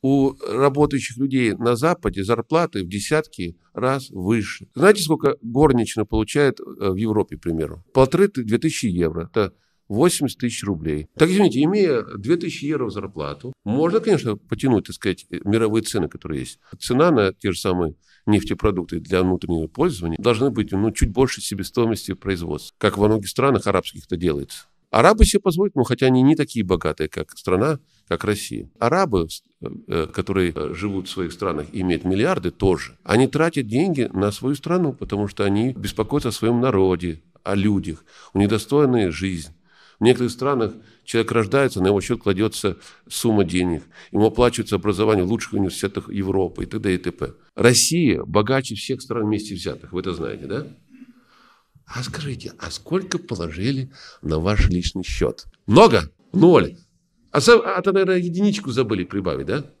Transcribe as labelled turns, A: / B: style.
A: У работающих людей на Западе зарплаты в десятки раз выше. Знаете, сколько горничная получает э, в Европе, к примеру? Полторы-две тысячи евро. Это 80 тысяч рублей. Так, извините, имея 2000 евро в зарплату, можно, конечно, потянуть, так сказать, э, мировые цены, которые есть. Цена на те же самые нефтепродукты для внутреннего пользования должны быть ну, чуть больше себестоимости производства, как во многих странах арабских это делается. Арабы себе позволят, ну, хотя они не такие богатые, как страна как Россия. Арабы, э, которые э, живут в своих странах и имеют миллиарды, тоже. Они тратят деньги на свою страну, потому что они беспокоятся о своем народе, о людях. У них достойная жизнь. В некоторых странах человек рождается, на его счет кладется сумма денег. Ему оплачивается образование в лучших университетах Европы и т.д. и т.п. Россия богаче всех стран вместе взятых. Вы это знаете, да? А скажите, а сколько положили на ваш личный счет? Много? Ноль. А, за, а тогда единичку забыли прибавить, да?